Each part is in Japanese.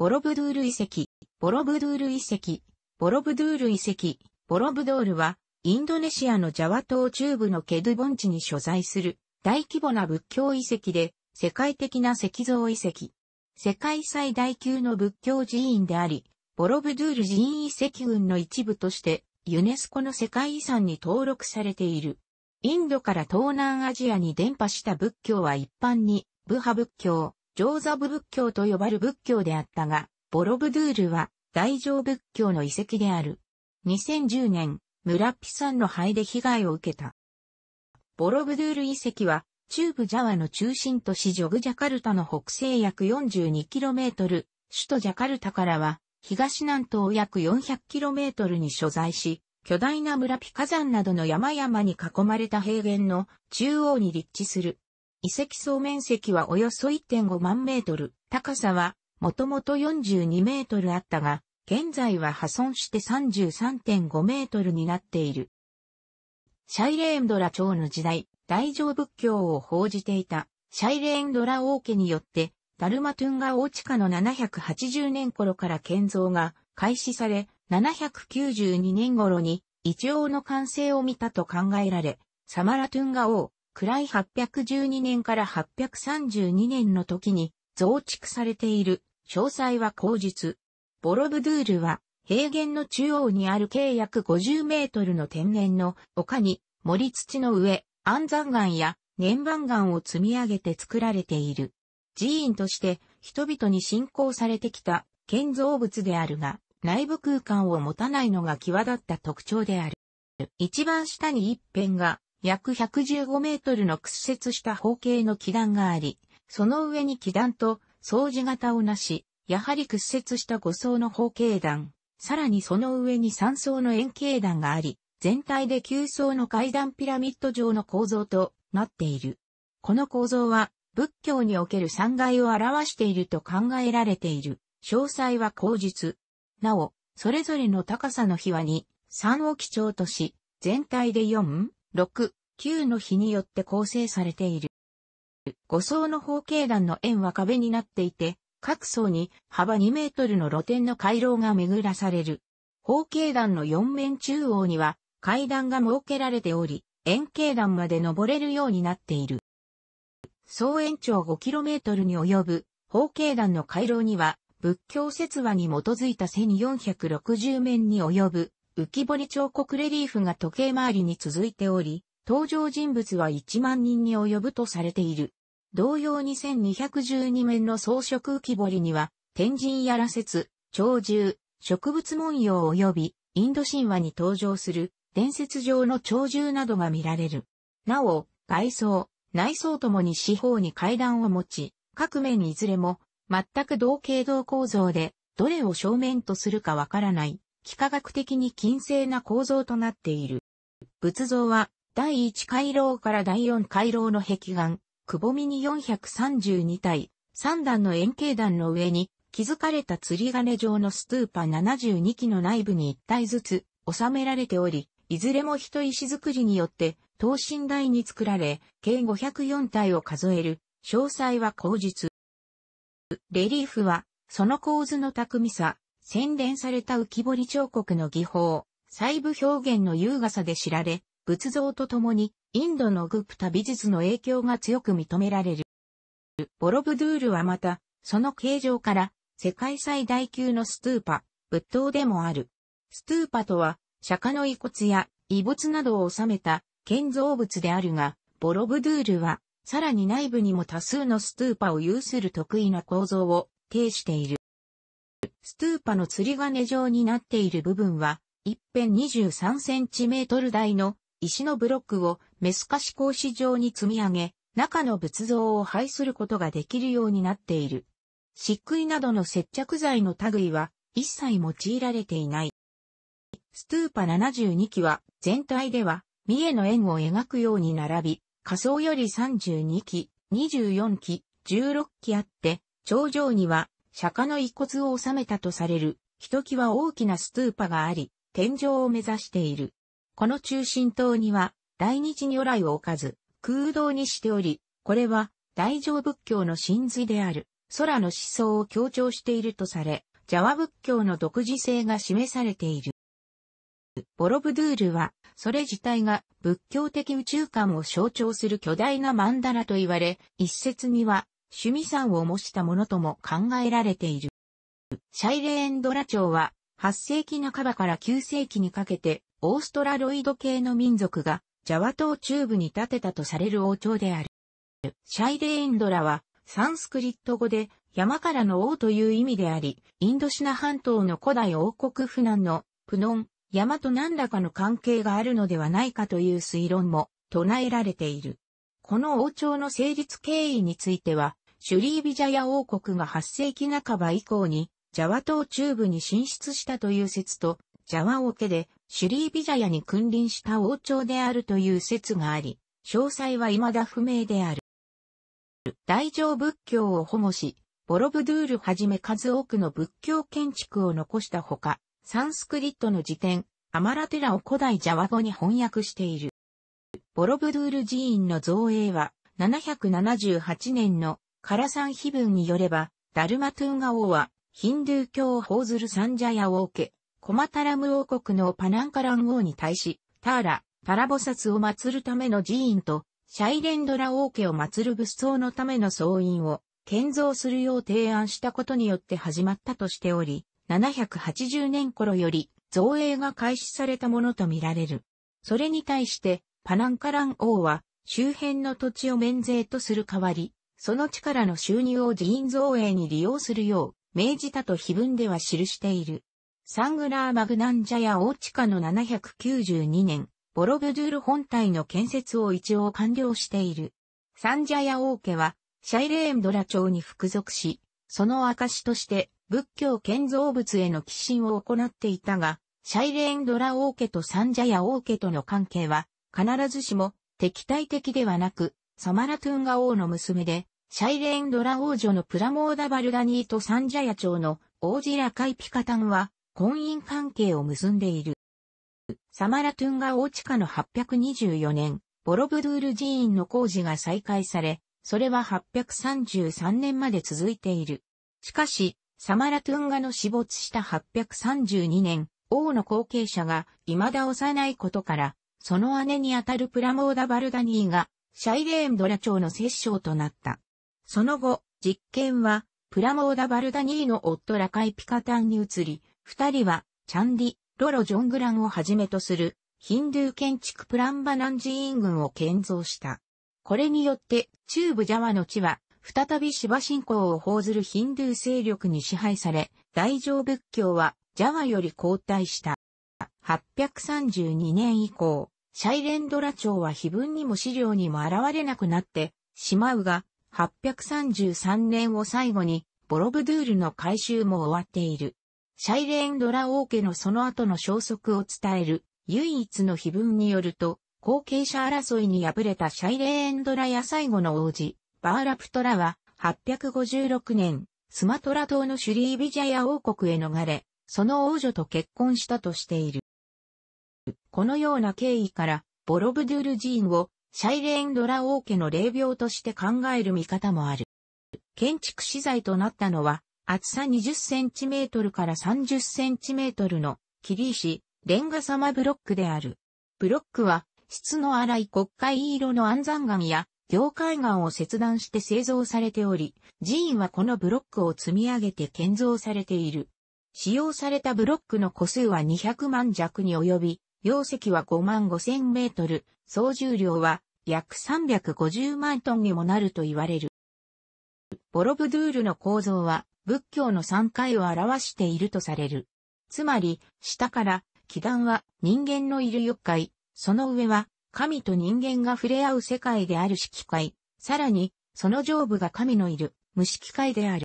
ボロブドゥール遺跡、ボロブドゥール遺跡、ボロブドゥール遺跡、ボロブドゥールは、インドネシアのジャワ島中部のケドゥ盆地に所在する大規模な仏教遺跡で、世界的な石像遺跡。世界最大級の仏教寺院であり、ボロブドゥール寺院遺跡群の一部として、ユネスコの世界遺産に登録されている。インドから東南アジアに伝播した仏教は一般に、ブハ仏教、ジョーザブ仏教と呼ばれる仏教であったが、ボロブドゥールは大乗仏教の遺跡である。2010年、ムラピ山の灰で被害を受けた。ボロブドゥール遺跡は、中部ジャワの中心都市ジョグジャカルタの北西約 42km、首都ジャカルタからは、東南東約 400km に所在し、巨大な村ピ火山などの山々に囲まれた平原の中央に立地する遺跡総面積はおよそ1.5万メートル、高さはもともと42メートルあったが、現在は破損して33.5メートルになっている。シャイレーンドラ朝の時代、大乗仏教を報じていた、シャイレーンドラ王家によって、ダルマトゥンガ王地下の780年頃から建造が開始され、792年頃に一応の完成を見たと考えられ、サマラトゥンガ王、暗い812年から832年の時に増築されている、詳細は口述。ボロブドゥールは、平原の中央にある計約50メートルの天然の丘に、森土の上、安山岩や年番岩を積み上げて作られている。寺院として人々に信仰されてきた建造物であるが、内部空間を持たないのが際立った特徴である。一番下に一辺が約115メートルの屈折した方形の基段があり、その上に基段と掃除型をなし、やはり屈折した5層の方形段、さらにその上に3層の円形段があり、全体で9層の階段ピラミッド状の構造となっている。この構造は仏教における3階を表していると考えられている。詳細は口述。なお、それぞれの高さの比は2、3を基調とし、全体で 4? 6、9の比によって構成されている。5層の方形段の円は壁になっていて、各層に幅2メートルの露天の回廊が巡らされる。方形段の4面中央には階段が設けられており、円形段まで登れるようになっている。総延長5トルに及ぶ方形段の回廊には、仏教説話に基づいた1 460面に及ぶ浮彫り彫刻レリーフが時計回りに続いており、登場人物は1万人に及ぶとされている。同様に1212面の装飾浮彫りには、天神やら説、鳥獣、植物文様及び、インド神話に登場する伝説上の鳥獣などが見られる。なお、外装、内装ともに四方に階段を持ち、各面いずれも全く同系同構造で、どれを正面とするかわからない幾何学的に均整な構造となっている。仏像は、第1回廊から第4回廊の壁岩、くぼみに432体、3段の円形段の上に、築かれた釣り金状のストゥーパ72基の内部に1体ずつ収められており、いずれも人石造りによって、等身大に作られ、計504体を数える、詳細は口述。レリーフは、その構図の巧みさ、洗練された浮き彫り彫刻の技法、細部表現の優雅さで知られ、仏像とともに、インドのグプタ美術の影響が強く認められる。ボロブドゥールはまた、その形状から、世界最大級のストゥーパ、仏塔でもある。ストゥーパとは、釈迦の遺骨や遺物などを収めた建造物であるが、ボロブドゥールは、さらに内部にも多数のストゥーパを有する得意な構造を呈している。ストゥーパの釣り金状になっている部分は、一辺23センチメートル台の石のブロックをメスカシ格子状に積み上げ、中の仏像を配することができるようになっている。漆喰などの接着剤の類は一切用いられていない。ストゥーパ72基は全体では三重の円を描くように並び、仮想より32基、24基、16基あって、頂上には釈迦の遺骨を収めたとされる、ひときわ大きなストゥーパがあり、天井を目指している。この中心塔には、大日如来を置かず、空洞にしており、これは、大乗仏教の真髄である、空の思想を強調しているとされ、ジャワ仏教の独自性が示されている。ボロブドゥールは、それ自体が仏教的宇宙観を象徴する巨大な曼荼羅と言われ、一説には、趣味山を模したものとも考えられている。シャイレーンドラ朝は、8世紀半ばから9世紀にかけて、オーストラロイド系の民族が、ジャワ島中部に建てたとされる王朝である。シャイレーンドラは、サンスクリット語で、山からの王という意味であり、インドシナ半島の古代王国ナンの、プノン、山と何らかの関係があるのではないかという推論も唱えられている。この王朝の成立経緯については、シュリービジャヤ王国が8世紀半ば以降に、ジャワ島中部に進出したという説と、ジャワ王家でシュリービジャヤに君臨した王朝であるという説があり、詳細は未だ不明である。大乗仏教を保護し、ボロブドゥールはじめ数多くの仏教建築を残したほか、サンスクリットの辞典、アマラテラを古代ジャワ語に翻訳している。ボロブドゥール寺院の造営は、778年のカラサン碑文によれば、ダルマトゥンガ王は、ヒンドゥー教を奉ずるサンジャヤ王家、コマタラム王国のパナンカラン王に対し、ターラ、タラボサツを祀るための寺院と、シャイレンドラ王家を祀る仏像のための僧院を建造するよう提案したことによって始まったとしており、780年頃より造営が開始されたものとみられる。それに対して、パナンカラン王は周辺の土地を免税とする代わり、その力の収入を寺院造営に利用するよう、命じたと碑文では記している。サングラー・マグナンジャや大地下の792年、ボロブドゥール本体の建設を一応完了している。サンジャヤ王家は、シャイレーンドラ町に服属し、その証として仏教建造物への寄進を行っていたが、シャイレーンドラ王家とサンジャヤ王家との関係は、必ずしも敵対的ではなく、サマラトゥンガ王の娘で、シャイレーンドラ王女のプラモーダバルダニーとサンジャヤ朝の王子ラカイピカタンは婚姻関係を結んでいる。サマラトゥンガ王地下の824年、ボロブドゥール寺院の工事が再開され、それは833年まで続いている。しかし、サマラトゥンガの死没した832年、王の後継者が未だ幼いことから、その姉にあたるプラモーダ・バルダニーが、シャイレーンドラ朝の摂政となった。その後、実験は、プラモーダ・バルダニーの夫ラカイ・ピカタンに移り、二人は、チャンディ、ロロ・ジョングランをはじめとする、ヒンドゥー建築プランバナン寺院群を建造した。これによって、中部ジャワの地は、再び芝信仰を報ずるヒンドゥー勢力に支配され、大乗仏教は、ジャワより後退した。832年以降、シャイレンドラ朝は碑文にも資料にも現れなくなってしまうが、833年を最後に、ボロブドゥールの改修も終わっている。シャイレーン・ドラ王家のその後の消息を伝える唯一の碑文によると、後継者争いに敗れたシャイレーン・ドラや最後の王子、バーラプトラは、856年、スマトラ島のシュリービジャヤ王国へ逃れ、その王女と結婚したとしている。このような経緯から、ボロブドゥール寺院をシャイレーン・ドラ王家の霊廟として考える見方もある。建築資材となったのは、厚さ 20cm から 30cm の霧石、レンガ様ブロックである。ブロックは、質の荒い国会色の安山岩や業界岩を切断して製造されており、寺院はこのブロックを積み上げて建造されている。使用されたブロックの個数は200万弱に及び、容積は5万5千メートル、総重量は約350万トンにもなると言われる。ボロブドゥールの構造は仏教の3回を表しているとされる。つまり、下から、祈団は人間のいる欲界、その上は神と人間が触れ合う世界である色界、さらに、その上部が神のいる無色界である。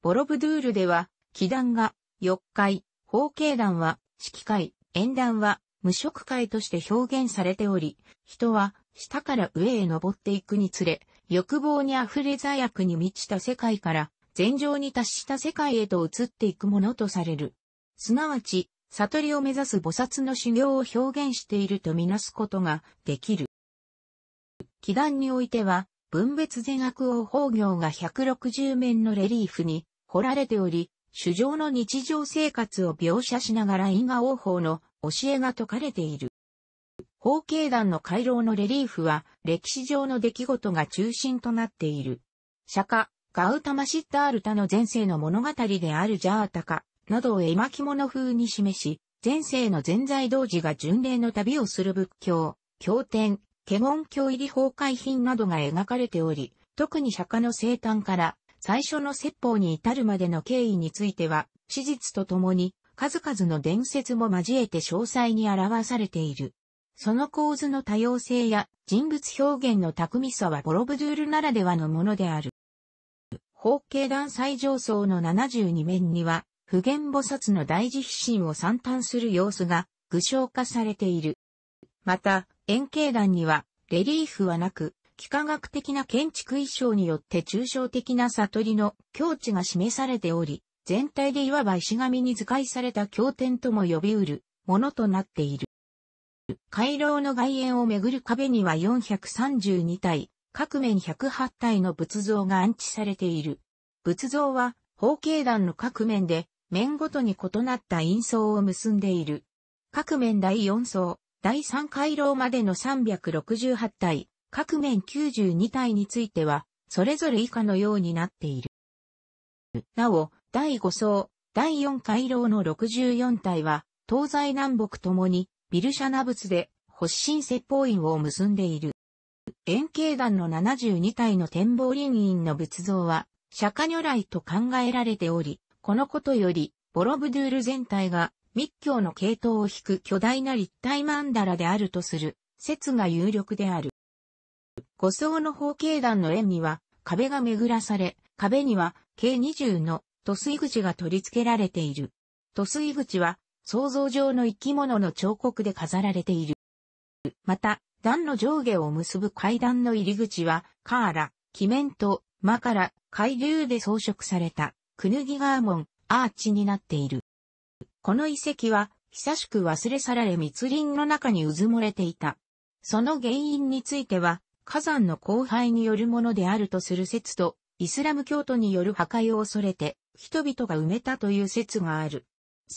ボロブドゥールでは、祈団が欲界、方形団は色界、縁談は無色界として表現されており、人は下から上へ登っていくにつれ、欲望に溢れ罪悪に満ちた世界から全上に達した世界へと移っていくものとされる。すなわち、悟りを目指す菩薩の修行を表現しているとみなすことができる。祈願においては、分別善悪王法行が160面のレリーフに彫られており、主情の日常生活を描写しながら因果応報の教えが説かれている。法経団の回廊のレリーフは歴史上の出来事が中心となっている。釈迦、ガウタマシッタールタの前世の物語であるジャータカなどを絵巻物風に示し、前世の全在同時が巡礼の旅をする仏教、経典、華厳教入り崩壊品などが描かれており、特に釈迦の生誕から最初の説法に至るまでの経緯については、史実とともに、数々の伝説も交えて詳細に表されている。その構図の多様性や人物表現の巧みさはボロブドゥールならではのものである。法径段最上層の72面には、普賢菩薩の大事筆心を散嘆する様子が具象化されている。また、円形段には、レリーフはなく、幾何学的な建築衣装によって抽象的な悟りの境地が示されており、全体でいわば石神に図解された経典とも呼びうるものとなっている。回廊の外縁をめぐる壁には432体、各面108体の仏像が安置されている。仏像は、方形段の各面で、面ごとに異なった印層を結んでいる。各面第4層、第3回廊までの368体、各面92体については、それぞれ以下のようになっている。なお、第5層、第4回廊の64体は、東西南北ともに、ビルシャナ仏で、発神説法院を結んでいる。円形団の72体の展望林院の仏像は、釈迦如来と考えられており、このことより、ボロブドゥール全体が密教の系統を引く巨大な立体マンダラであるとする説が有力である。五層の方形団の円には壁が巡らされ、壁には計20の塗水口が取り付けられている。塗水口は想像上の生き物の彫刻で飾られている。また、段の上下を結ぶ階段の入り口は、カーラ、キメント、マカラ、海流で装飾された、クヌギガーモン、アーチになっている。この遺跡は、久しく忘れ去られ密林の中に渦漏もれていた。その原因については、火山の荒廃によるものであるとする説と、イスラム教徒による破壊を恐れて、人々が埋めたという説がある。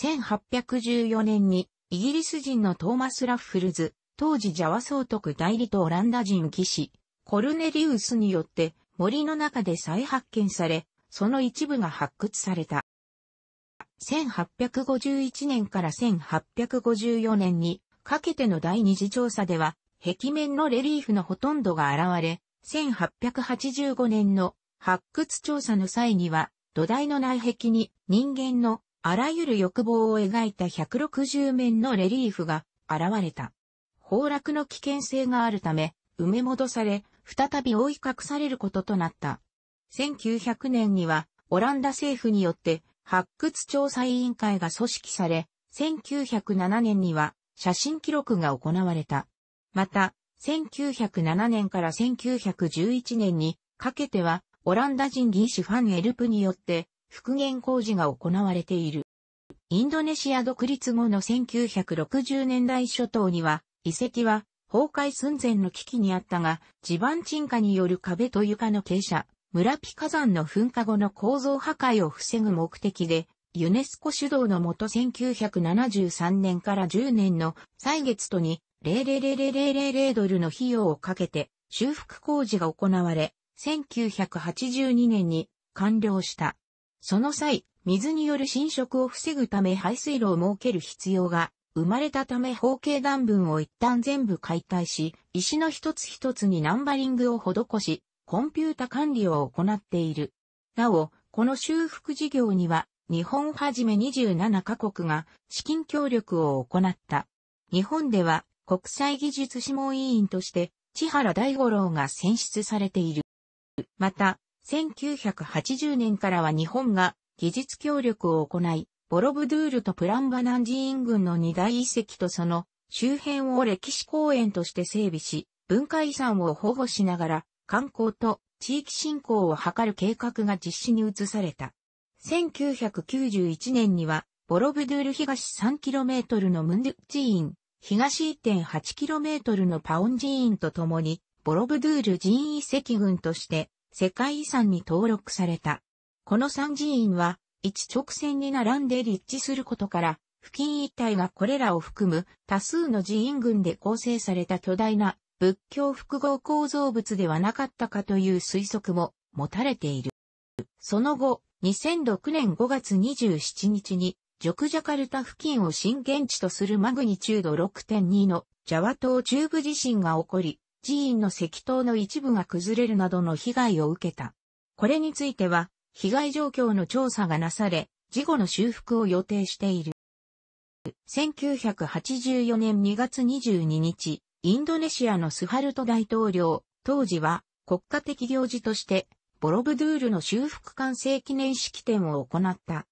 1814年に、イギリス人のトーマス・ラッフルズ、当時ジャワ総督代理とオランダ人騎士、コルネリウスによって森の中で再発見され、その一部が発掘された。1851年から1854年にかけての第二次調査では、壁面のレリーフのほとんどが現れ、1885年の発掘調査の際には、土台の内壁に人間のあらゆる欲望を描いた160面のレリーフが現れた。崩落の危険性があるため、埋め戻され、再び覆い隠されることとなった。1900年には、オランダ政府によって発掘調査委員会が組織され、1907年には写真記録が行われた。また、1907年から1911年にかけては、オランダ人技師ファン・エルプによって復元工事が行われている。インドネシア独立後の1960年代初頭には、遺跡は崩壊寸前の危機にあったが、地盤沈下による壁と床の傾斜、村ピ火山の噴火後の構造破壊を防ぐ目的で、ユネスコ主導のもと1973年から10年の歳月とに0 0 0 0零ドルの費用をかけて修復工事が行われ、1982年に完了した。その際、水による浸食を防ぐため排水路を設ける必要が生まれたため方形段分を一旦全部解体し、石の一つ一つにナンバリングを施し、コンピュータ管理を行っている。なお、この修復事業には、日本はじめ27カ国が資金協力を行った。日本では国際技術諮問委員として、千原大五郎が選出されている。また、1980年からは日本が技術協力を行い、ボロブドゥールとプランバナン寺院群の二大遺跡とその周辺を歴史公園として整備し、文化遺産を保護しながら観光と地域振興を図る計画が実施に移された。1991年には、ボロブドゥール東 3km のムンドゥ寺院、東 1.8km のパオン寺院と共に、ボロブドゥール寺院遺跡群として世界遺産に登録された。この三寺院は一直線に並んで立地することから、付近一帯がこれらを含む多数の寺院群で構成された巨大な仏教複合構造物ではなかったかという推測も持たれている。その後、2006年5月27日にジョクジャカルタ付近を震源地とするマグニチュード6.2のジャワ島中部地震が起こり、寺院の石塔の一部が崩れるなどの被害を受けた。これについては、被害状況の調査がなされ、事後の修復を予定している。1984年2月22日、インドネシアのスハルト大統領、当時は国家的行事として、ボロブドゥールの修復完成記念式典を行った。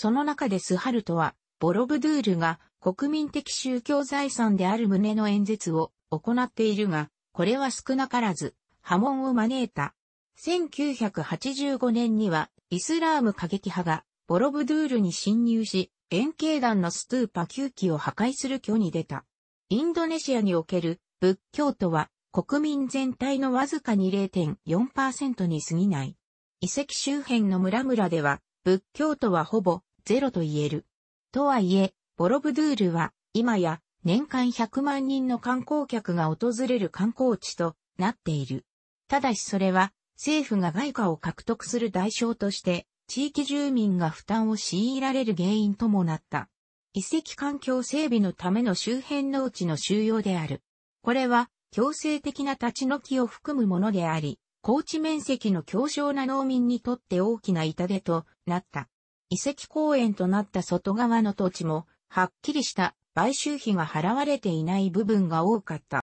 その中でスハルトは、ボロブドゥールが国民的宗教財産である旨の演説を行っているが、これは少なからず波紋を招いた。1985年にはイスラーム過激派がボロブドゥールに侵入し、円形団のストゥーパ9基を破壊する挙に出た。インドネシアにおける仏教徒は国民全体のわずかに0.4%に過ぎない。遺跡周辺の村々では仏教徒はほぼゼロと言える。とはいえ、ボロブドゥールは、今や、年間100万人の観光客が訪れる観光地となっている。ただしそれは、政府が外貨を獲得する代償として、地域住民が負担を強いられる原因ともなった。遺跡環境整備のための周辺農地の収容である。これは、強制的な立ち退きを含むものであり、高地面積の強小な農民にとって大きな痛手となった。遺跡公園となった外側の土地も、はっきりした買収費が払われていない部分が多かった。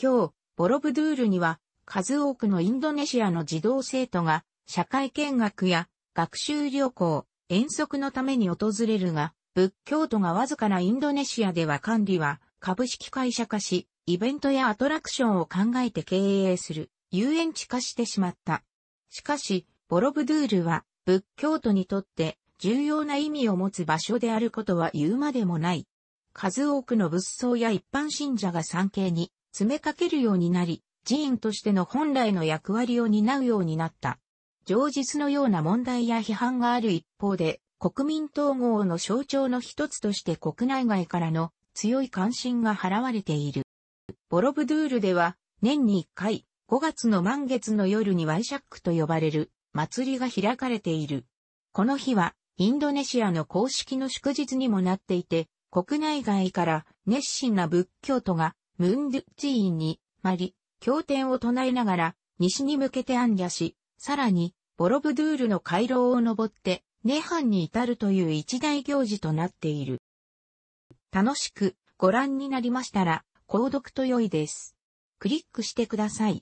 今日、ボロブドゥールには、数多くのインドネシアの児童生徒が、社会見学や学習旅行、遠足のために訪れるが、仏教徒がわずかなインドネシアでは管理は株式会社化し、イベントやアトラクションを考えて経営する遊園地化してしまった。しかし、ボロブドゥールは仏教徒にとって重要な意味を持つ場所であることは言うまでもない。数多くの仏僧や一般信者が参詣に詰めかけるようになり、寺院としての本来の役割を担うようになった。上述のような問題や批判がある一方で、国民統合の象徴の一つとして国内外からの強い関心が払われている。ボロブドゥールでは年に1回5月の満月の夜にワイシャックと呼ばれる祭りが開かれている。この日は、インドネシアの公式の祝日にもなっていて、国内外から熱心な仏教徒がムンドゥッチーンにまり、経典を唱えながら西に向けて暗夜し、さらにボロブドゥールの回廊を登ってネハンに至るという一大行事となっている。楽しくご覧になりましたら、購読と良いです。クリックしてください。